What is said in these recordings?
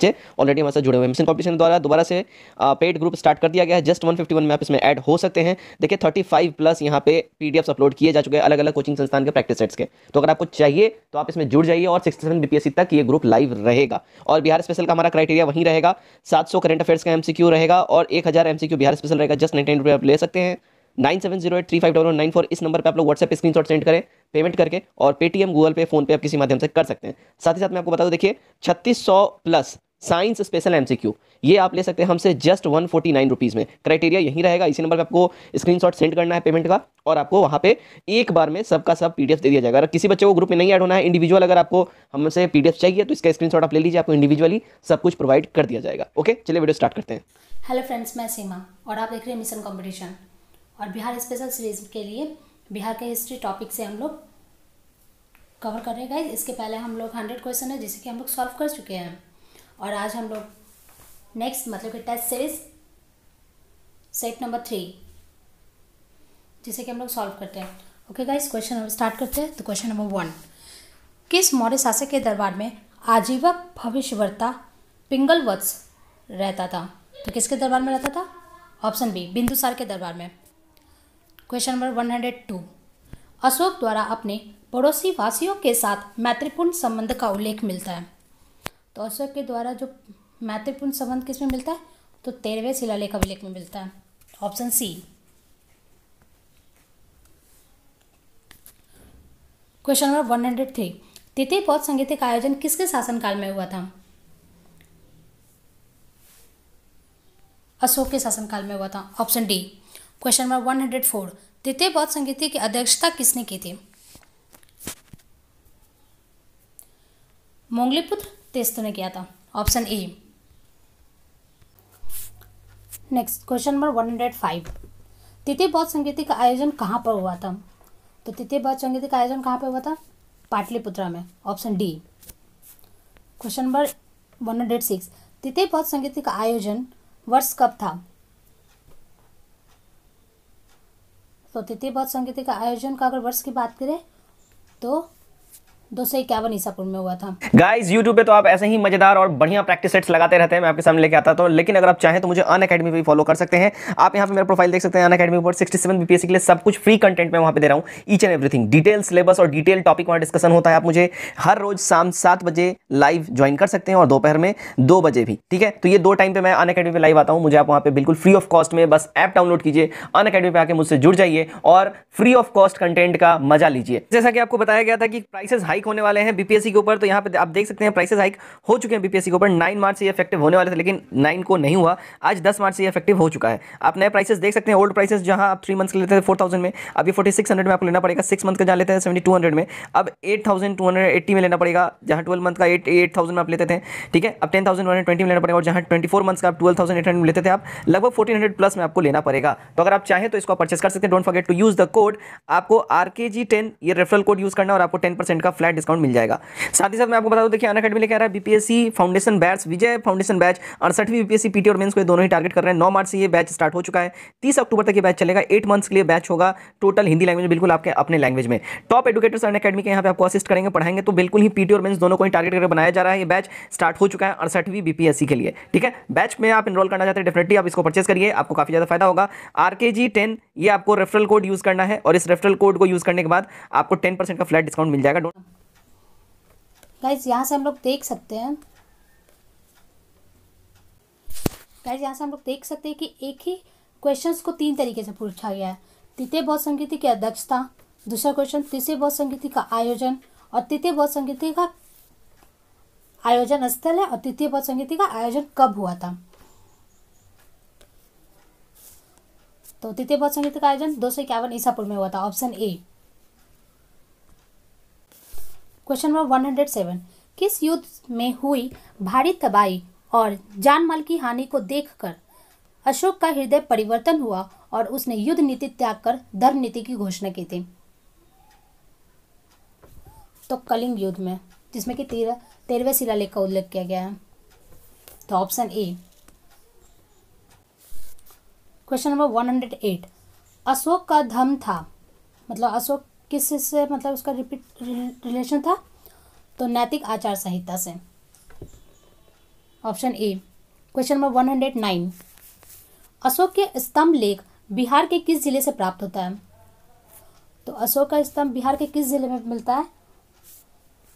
बच्चे ऑलरेडी हमारे साथ जुड़े हुए हैं मिशन कॉम्पिटिशन द्वारा दोबारा से पेड ग्रुप स्टार्ट कर दिया गया है जस्ट वन में आप इसमें ऐड हो सकते हैं देखिए 35 प्लस यहाँ पे पीडीएफ्स अपलोड किए जा चुके हैं अलग अलग कोचिंग संस्थान के प्रैक्टिस सेट्स के तो अगर आपको चाहिए तो आप इसमें जुड़ जाइए और सिक्सटी सेवन बीपीएससी तक ये ग्रुप लाइव रहेगा और बिहार स्पेशल का हमारा क्राइटेरिया वहीं रहेगा सात करंट अफेयर्स का एमसीक्यू रहेगा और एक बिहार स्पेशल रहेगा जस्ट नाइनटीन रुपये आप ले सकते हैं nine seven zero eight three five double nine four इस नंबर पे आप लोग व्हाट्सएप स्क्रीन शॉट सेंड करें पेमेंट करके और पेटीएम गूगल पे फोन पे आप किसी माध्यम से कर सकते हैं साथ ही साथ मैं आपको बता दूं देखिए छत्तीस सौ प्लस साइंस स्पेशल एमसीक्यू ये आप ले सकते हैं हमसे just one forty nine rupees में क्राइटेरिया यही रहेगा इसी नंबर पे आपको स्क्रीनशॉट सेंड करना है पेमेंट का और आपको वहाँ पे एक बार में सबका सब पीडीएफ दे दिया जाएगा अगर किसी बच्चे को ग्रुप में नहीं ऐड होना है इंडिविजुअल अगर आपको हमसे पीडीएफ चाहिए तो इसका स्क्रीन आप ले लीजिए आपको इंडिविजुअली सब कुछ प्रोवाइड कर दिया जाएगा ओके चलिए वीडियो स्टार्ट करते हैं हेलो फ्रेंड्स मैं सीमा और आप देख रहे हैं मिशन कॉम्पिटिशन और बिहार स्पेशल सीरीज के लिए बिहार के हिस्ट्री टॉपिक से हम लोग कवर करेंगे इसके पहले हम लोग हंड्रेड क्वेश्चन है जिसे कि हम लोग सॉल्व कर चुके हैं और आज हम लोग नेक्स्ट मतलब कि test series set number three जिसे कि हम लोग सॉल्व करते हैं okay guys question number start करते हैं तो क्वेश्चन नंबर वन किस मौर्य शासक के दरबार में आजीवक भविष्यवर्ता पिंगल वत्स रहता था तो किसके दरबार में रहता था ऑप्शन बी बिंदुसार के दरबार में question number one hundred two Ashok द्वारा अपने पड़ोसी वासियों के साथ मैत्रीपूर्ण संबंध का उल्लेख मिलता है तो अशोक के द्वारा जो महत्वपूर्ण संबंध किस में मिलता है तो तेरहवें शिलालेख अभिलेख में मिलता है option C question number one hundred three तिथि पौध संगीत का आयोजन किसके शासनकाल में हुआ था अशोक के शासनकाल में हुआ था option D question number one hundred four तृतीय बौद्ध संगीति की अध्यक्षता किसने की थी मोंगलीपुत्र टेस्ट तूने किया था option A next question number one hundred five तृतीय बौद्ध संगीति का आयोजन कहाँ पर हुआ था तो तृतीय बौद्ध संगीति का आयोजन कहाँ पर हुआ था पाटलिपुत्रा में option D question number one hundred six तृतीय बौद्ध संगीति का आयोजन वर्ष कब था तो तृतीय बौद्ध संगीति का आयोजन का अगर वर्ष की बात करें तो दो सौ इक्यावन ईसापुर में हुआ था गाइज यूट्यूब पे तो आप ऐसे ही मजेदार और बढ़िया प्रैक्टिस सेट्स लगाते रहते हैं मैं आपके सामने लेके आता हूँ तो, लेकिन अगर आप चाहें तो मुझे अन अकेडमी भी फॉलो कर सकते हैं आप यहाँ पे मेरा प्रोफाइल देख सकते हैं अन अकेडमी पर सिक्सटी सेवन बीपीएस के लिए सब कुछ फ्री कंटेंट मैं वहाँ पे दे रहा हूँ each and everything detail syllabus और डिटेल टॉपिक वहाँ डिस्कशन होता है आप मुझे हर रोज शाम सात बजे लाइव ज्वाइन कर सकते हैं और दोपहर में दो बजे भी ठीक है तो ये दो टाइम पे मैं अन अकेडमी पर लाइव आता हूँ मुझे आप वहाँ पे बिल्कुल फ्री ऑफ कॉस्ट में बस ऐप डाउनलोड कीजिए अन अकेडमी पर आके मुझसे जुड़ जाइए और फ्री ऑफ कॉस्ट कंटेंट का मजा लीजिए जैसा कि आपको बताया गया था कि प्राइसेस हाई हाइक होने वाले हैं बीपीएससी के ऊपर तो यहाँ पे आप देख सकते हैं प्राइसेस हाइक हो चुके हैं बीपीएससी के ऊपर नाइन मार्च से इफेक्टिव होने वाले थे लेकिन नाइन को नहीं हुआ आज दस मार्च से इफेक्टिव हो चुका है आप नए प्राइसेस देख सकते हैं ओल्ड प्राइसेस जहाँ आप थ्री मंथ्स के लेते थे फोर में अभी फोर्टी में आपको लेना पड़ेगा सिक्स मंथ का जहाँ लेते हैं सेवेंटी में अब एट में लेना पड़ेगा जहाँ ट्वेल्व मंथ का एट एट में आप लेते थे ठीक है अब टेन में लेना पड़ेगा और जहाँ ट्वेंटी फोर मंथ्स का आप ट्वेल्व थाउजेंड लेते थे आप लगभग फोर्टीन प्लस में आपको लेना पड़ेगा तो अगर आप चाहें तो इसको परचेस कर सकते हैं don't forget to use the code आपको आरकेजी टेन ये रेफरल कोड यूज़ करना और आपको टेन परसेंट का फ्लैट है डिस्काउंट मिल जाएगा साथ ही साथ मैं आपको बता दूं देखिए अन अकेडमी लेकर आ रहा है BPSC foundation batch Vijay foundation batch अड़सठवीं बीपीएससी पीटी और मेंस को दोनों ही टारगेट कर रहे हैं नौ मार्च से ये बैच स्टार्ट हो चुका है तीस अक्टूबर तक ये बैच चलेगा एट मंथ्स के लिए बैच होगा टोटल हिंदी लैंग्वेज बिल्कुल आपके अपने लैंग्वेज में टॉप एडुकेटर्स अन अकेडमी के यहाँ पर आपको असिस्ट करेंगे पढ़ाएंगे तो बिल्कुल ही पीटी और मेंस दोनों को ही टारगेट करके बनाया जा रहा है ये बैच स्टार्ट हो चुका है अड़सठवीं बीपीएससी के लिए ठीक है बैच में आप इनरोल करना चाहते हैं डेफिनेटली आप इसको परचेस करिए आपको काफी ज्यादा फायदा होगा आर जी टेन ये आपको रेफरल कोड यूज करना है और इस रेफरल कोड को यूज करने के बाद आपको टेन परसेंट का फ्लैट डिस्काउंट मिल जाएगा डोंट गाइज यहाँ से हम लोग देख सकते हैं गाइज यहाँ से हम लोग देख सकते हैं कि एक ही क्वेश्चन को तीन तरीके से पूछा गया है तृतीय बौद्ध संगीति की अध्यक्षता दूसरा क्वेश्चन तीसरे बौद्ध संगीति का आयोजन और तृतीय बौद्ध संगीति का आयोजन स्थल है और तृतीय बौद्ध संगीति का आयोजन कब हुआ था तो तृतीय बौद्ध संगीति का आयोजन दो सौ इक्यावन ईसा पूर्व में हुआ था ऑप्शन ए क्वेश्चन नंबर 107 किस युद्ध में हुई भारी तबाही और जानमाल की हानि को देखकर अशोक का हृदय परिवर्तन हुआ और उसने युद्ध नीति त्याग कर धर्म नीति की घोषणा की थी तो कलिंग युद्ध में जिसमें कि तेरह तेरहवें शिलालेख का उल्लेख किया गया है तो option A question number one hundred eight Ashok का धर्म था मतलब अशोक किस से मतलब उसका रिपीट रिलेशन था तो नैतिक आचार संहिता से option A question number one hundred nine Ashok के स्तंभ लेख बिहार के किस जिले से प्राप्त होता है तो अशोक का स्तंभ बिहार के किस जिले में मिलता है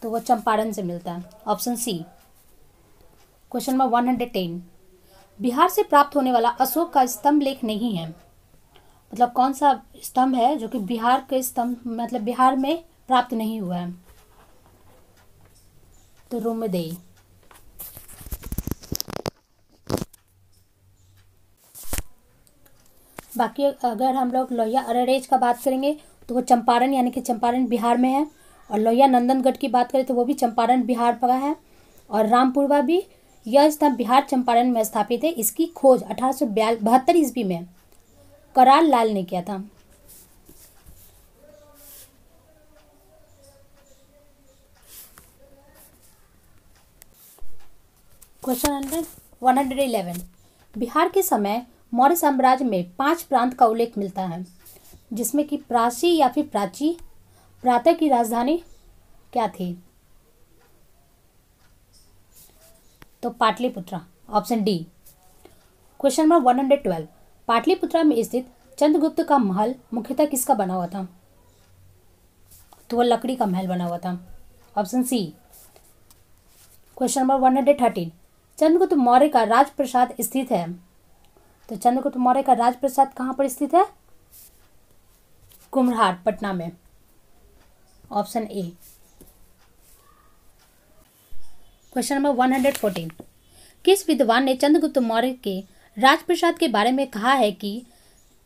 तो वह चंपारण से मिलता है option C question number one hundred ten Bihar से प्राप्त होने वाला अशोक का स्तंभ लेख नहीं है मतलब कौन सा स्तंभ है जो कि बिहार के स्तंभ मतलब बिहार में प्राप्त नहीं हुआ है तो रोमदेई बाकी अगर हम लोग लोहिया अरेज का बात करेंगे तो वो चंपारण यानी कि चंपारण बिहार में है और लोहिया नंदनगढ़ की बात करें तो वो भी चंपारण बिहार का है और रामपुरवा भी यह स्तंभ बिहार चंपारण में स्थापित है इसकी खोज अठारह सौ ईस्वी में करार लाल ने किया था question number one hundred eleven Bihar के समय मौर्य साम्राज्य में पांच प्रांत का उल्लेख मिलता है जिसमें कि प्राची या फिर प्राची प्रातः की राजधानी क्या थी तो Pataliputra option D question number one hundred twelve Pataliputra में स्थित चंद्रगुप्त का महल मुख्यतः किसका बना हुआ था तो वह लकड़ी का महल बना हुआ था option C question number one hundred thirteen Chandragupta Maurya का राजप्रसाद स्थित है तो चंद्रगुप्त मौर्य का राजप्रसाद कहाँ पर स्थित है कुम्हार पटना में option A question number one hundred fourteen किस विद्वान ने चंद्रगुप्त मौर्य के राजप्रसाद के बारे में कहा है कि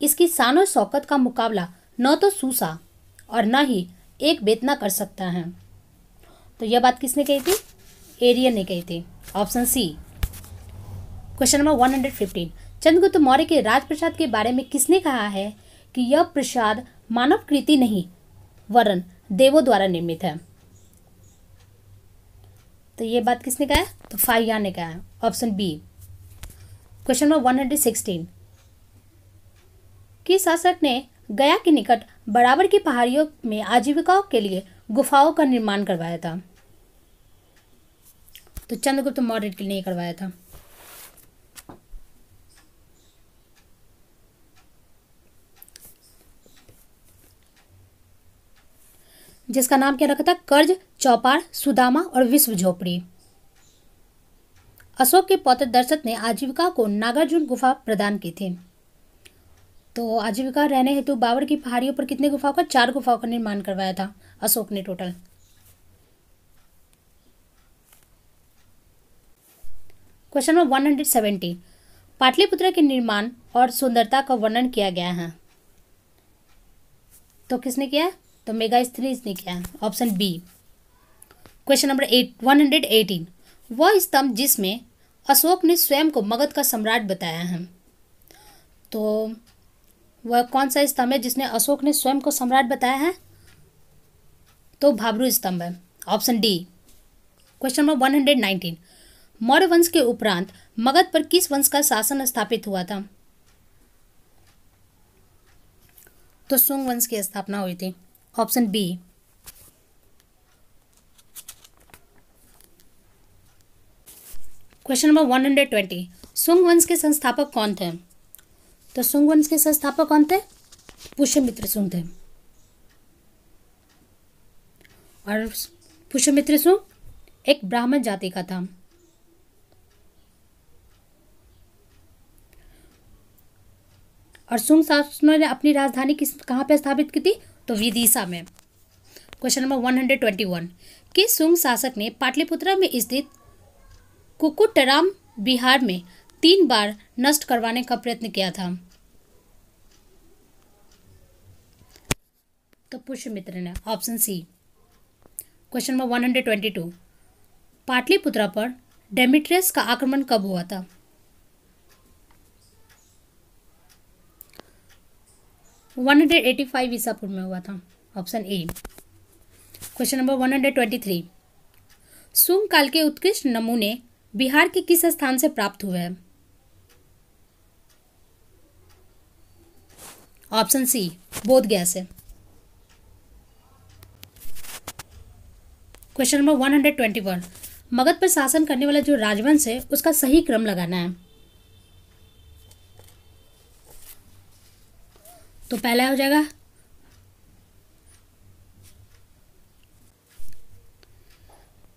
इसकी सानो शौकत का मुकाबला न तो सूसा और न ही एक बेतना कर सकता है तो यह बात किसने कही थी एरियन ने कही थी option C question number one hundred fifteen Chandragupta Maurya के राजप्रसाद के बारे में किसने कहा है कि यह प्रसाद मानव कृति नहीं वरन देवों द्वारा निर्मित है तो ये बात किसने कहा है तो फाइया ने कहा है option B question number one hundred sixteen किस शासक ने गया के निकट बराबर की पहाड़ियों में आजीविकाओं के लिए गुफाओं का निर्माण करवाया था तो चंद्रगुप्त मौर्य के लिए करवाया था जिसका नाम क्या रखा था कर्ज चौपाड़ सुदामा और विश्व झोपड़ी अशोक के पौत्र दर्शक ने आजीविका को नागार्जुन गुफा प्रदान की थी तो आजीविका रहने हेतु बाबर की पहाड़ियों पर कितने गुफाओं का चार गुफाओं का निर्माण करवाया था अशोक ने total question number one hundred seventy Pataliputra के निर्माण और सुंदरता का वर्णन किया गया है तो किसने किया तो मेगा स्त्री ने किया option B question number eight one hundred eighteen वह स्तंभ जिसमें अशोक ने स्वयं को मगध का सम्राट बताया है तो वह कौन सा स्तंभ है जिसने अशोक ने स्वयं को सम्राट बताया है तो भाबरू स्तंभ है option D question number one hundred nineteen Maurya वंश के उपरांत मगध पर किस वंश का शासन स्थापित हुआ था तो सुंग वंश की स्थापना हुई थी option B question number one hundred twenty Sunga वंश के संस्थापक कौन थे तो सुंग वंश के संस्थापक कौन थे पुष्यमित्र सुंग थे और पुष्यमित्र सुंग एक ब्राह्मण जाति का था और सुंग शासनों ने अपनी राजधानी किस कहाँ पर स्थापित की थी तो विदिशा में question number one hundred twenty one किस सुंग शासक ने पाटलिपुत्र में स्थित कुकुटराम बिहार में तीन बार नष्ट करवाने का प्रयत्न किया था तो पुष्य मित्र ने option C question number one hundred twenty two Pataliputra पर डेमिट्रेस का आक्रमण कब हुआ था वन हंड्रेड एटी फाइव ईसापुर में हुआ था option A question number one hundred twenty three Sunga काल के उत्कृष्ट नमूने बिहार के किस स्थान से प्राप्त हुए हैं ऑप्शन सी बोध गया से question number one hundred twenty one Magadha पर शासन करने वाला जो राजवंश है उसका सही क्रम लगाना है तो पहला हो जाएगा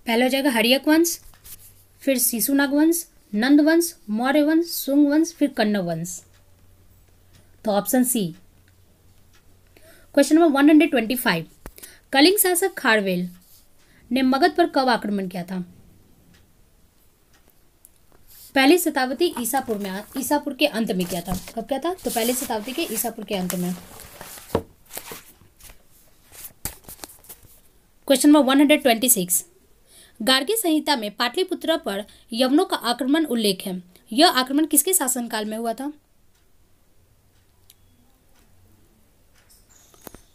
पहला हो जाएगा हरियक वंश फिर शिशुनाग वंश नंद वंश मौर्य वंश सुंग वंश फिर कन्नव वंश तो option C question number one hundred twenty five Kalinga शासक खारवेल ने मगध पर कब आक्रमण किया था पहली शताब्दी ईसापुर में ईसापुर के अंत में किया था कब क्या था तो पहली शताब्दी के ईसापुर के अंत में question number one hundred twenty six Gargi Samhita में पाटलिपुत्र पर यवनों का आक्रमण उल्लेख है यह आक्रमण किसके शासनकाल में हुआ था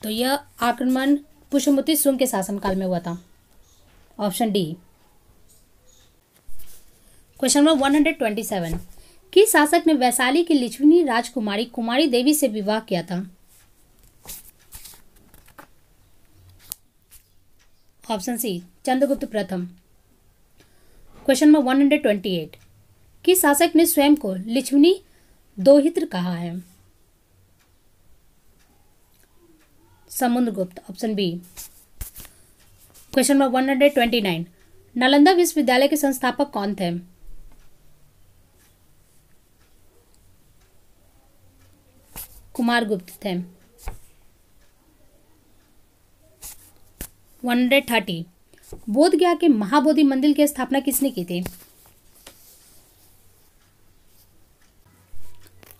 तो यह आक्रमण पुष्पमती सुंग के शासनकाल में हुआ था option D question number one hundred twenty seven किस शासक ने वैशाली की लिच्छवी राजकुमारी कुमारी देवी से विवाह किया था ऑप्शन सी चंद्रगुप्त प्रथम question number one hundred twenty eight किस शासक ने स्वयं को लिच्छुनी दोहित्र कहा है Samudragupta option B question number one hundred twenty nine Nalanda विश्वविद्यालय के संस्थापक कौन थे कुमार गुप्त थे वन हंड्रेड थर्टी बोध गया के महाबोधि मंदिर की स्थापना किसने की थी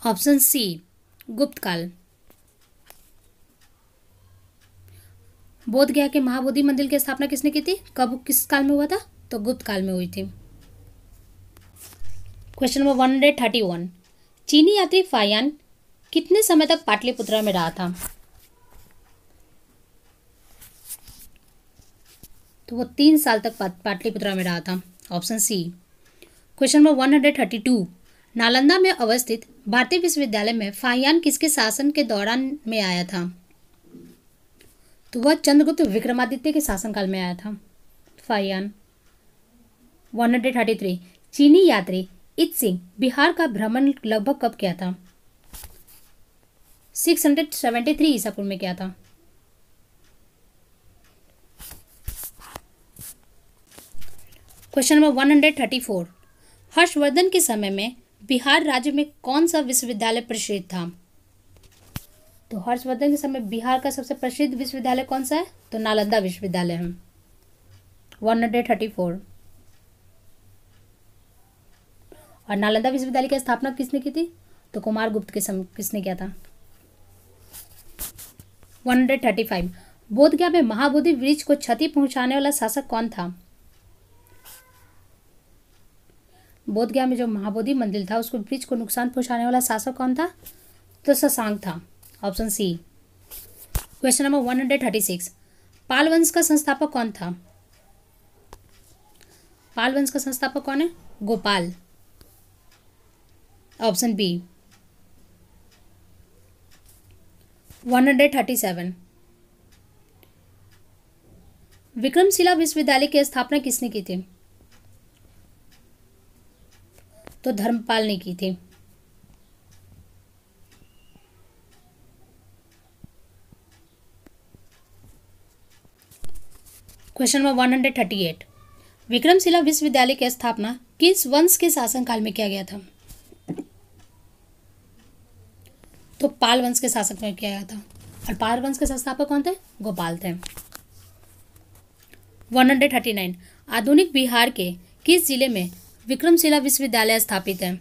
ऑप्शन सी गुप्त काल बोध गया के महाबोधि मंदिर की स्थापना किसने की थी कब किस काल में हुआ था तो गुप्त काल में हुई थी question number one hundred thirty one चीनी यात्री फायान कितने समय तक पाटलिपुत्रा में रहा था तो वो तीन साल तक पाटलिपुत्रा में रहा था option C question number one hundred thirty two Nalanda में अवस्थित भारतीय विश्वविद्यालय में फाहियान किसके शासन के दौरान में आया था तो वह चंद्रगुप्त विक्रमादित्य के शासनकाल में आया था Fahien one hundred thirty three चीनी यात्री इत सिंह बिहार का भ्रमण लगभग कब किया था सिक्स हंड्रेड सेवेंटी थ्री ईसापुर में किया था question number one hundred thirty four Harshavardhana के समय में बिहार राज्य में कौन सा विश्वविद्यालय प्रसिद्ध था तो हर्षवर्धन के समय बिहार का सबसे प्रसिद्ध विश्वविद्यालय कौन सा है तो नालंदा विश्वविद्यालय है वन हंड्रेड थर्टी फोर और नालंदा विश्वविद्यालय की स्थापना किसने की थी तो कुमार गुप्त के समय किसने किया था one hundred thirty five Bodhgaya में महाबोधि वृक्ष को क्षति पहुंचाने वाला शासक कौन था बोधगया में जो महाबोधि मंदिर था उसको ब्रिज को नुकसान पहुंचाने वाला शासक कौन था तो शशांक था option C question number one hundred thirty six Pala वंश का संस्थापक कौन था पाल वंश का संस्थापक कौन है Gopala option B one hundred thirty seven Vikramashila विश्वविद्यालय की स्थापना किसने की थी तो धर्मपाल ने की थी question number one hundred thirty eight Vikramashila विश्वविद्यालय की स्थापना किस वंश के शासनकाल में किया गया था तो पाल वंश के शासक में किया गया था और पाल वंश के संस्थापक कौन थे गोपाल थे 139 आधुनिक बिहार के किस जिले में विक्रमशिला विश्वविद्यालय स्थापित है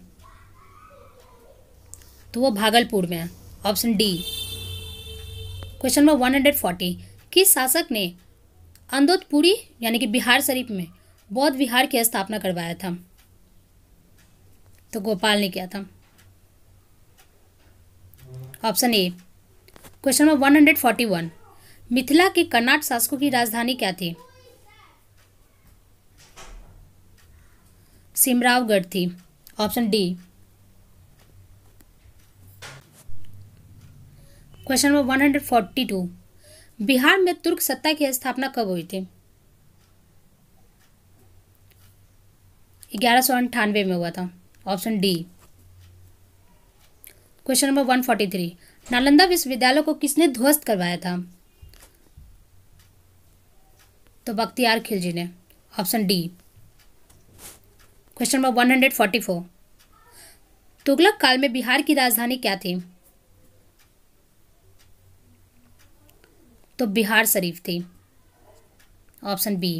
तो वो भागलपुर में है option D question number one hundred forty किस शासक ने अंदोतपुरी यानी कि बिहार शरीफ में बौद्ध विहार की स्थापना करवाया था तो गोपाल ने किया था option A question number one hundred forty one Mithila के कर्नाट शासकों की राजधानी क्या थी सिमरावगढ़ थी option D question number one hundred forty two Bihar में तुर्क सत्ता की स्थापना कब हुई थी ग्यारह सौ अंठानवे में हुआ था option D question number one forty three Nalanda विश्वविद्यालय को किसने ध्वस्त करवाया था तो बख्तियार खिलजी ने option D question number one hundred forty four Tughlaq काल में बिहार की राजधानी क्या थी तो बिहार शरीफ थी option B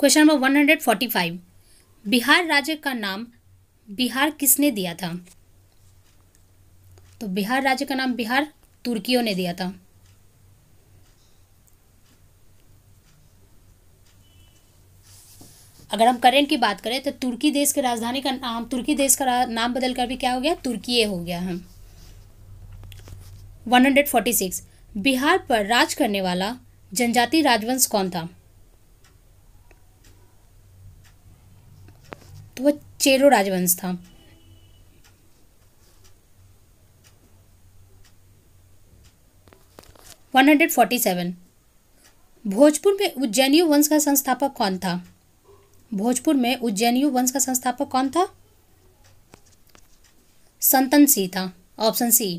question number one hundred forty five Bihar राज्य का नाम बिहार किसने दिया था तो बिहार राज्य का नाम बिहार तुर्कियों ने दिया था अगर हम करेंट की बात करें तो तुर्की देश की राजधानी का नाम तुर्की देश का नाम बदल कर भी क्या हो गया तुर्की हो गया हम one hundred forty six Bihar पर राज करने वाला जनजाति राजवंश कौन था तो वह चेरो राजवंश था one hundred forty seven Bhojpur में उज्जैनियों वंश का संस्थापक कौन था भोजपुर में उज्जैनियों वंश का संस्थापक कौन था संतन सी था option C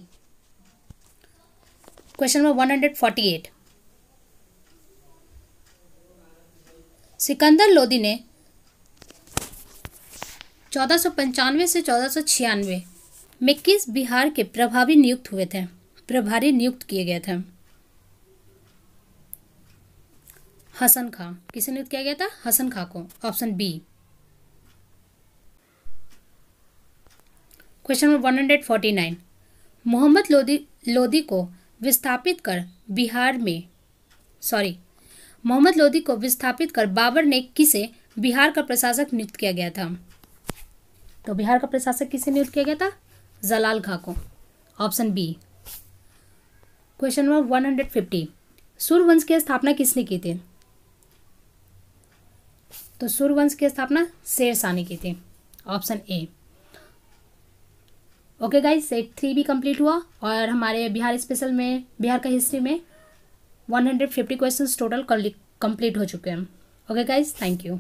question number one hundred forty eight Sikandar Lodi ने चौदह सौ पंचानवे से चौदह सौ छियानवे में किस बिहार के प्रभारी नियुक्त हुए थे प्रभारी नियुक्त किए गए थे हसन खां किसे नियुक्त किया गया था हसन खां को option B question number one hundred forty nine Mohammad Lodhi Lodhi को विस्थापित कर बिहार में सॉरी मोहम्मद लोधी को विस्थापित कर बाबर ने किसे बिहार का प्रशासक नियुक्त किया गया था तो बिहार का प्रशासक किसे नियुक्त किया गया था जलाल खां को option B question number one hundred fifty सूर्यवंश की स्थापना किसने की थी तो सूर्य वंश की स्थापना शेर ने की थी option A okay guys set three भी कंप्लीट हुआ और हमारे बिहार स्पेशल में बिहार का हिस्ट्री में one hundred fifty question total complete हो चुके हैं ओके गाइज थैंक यू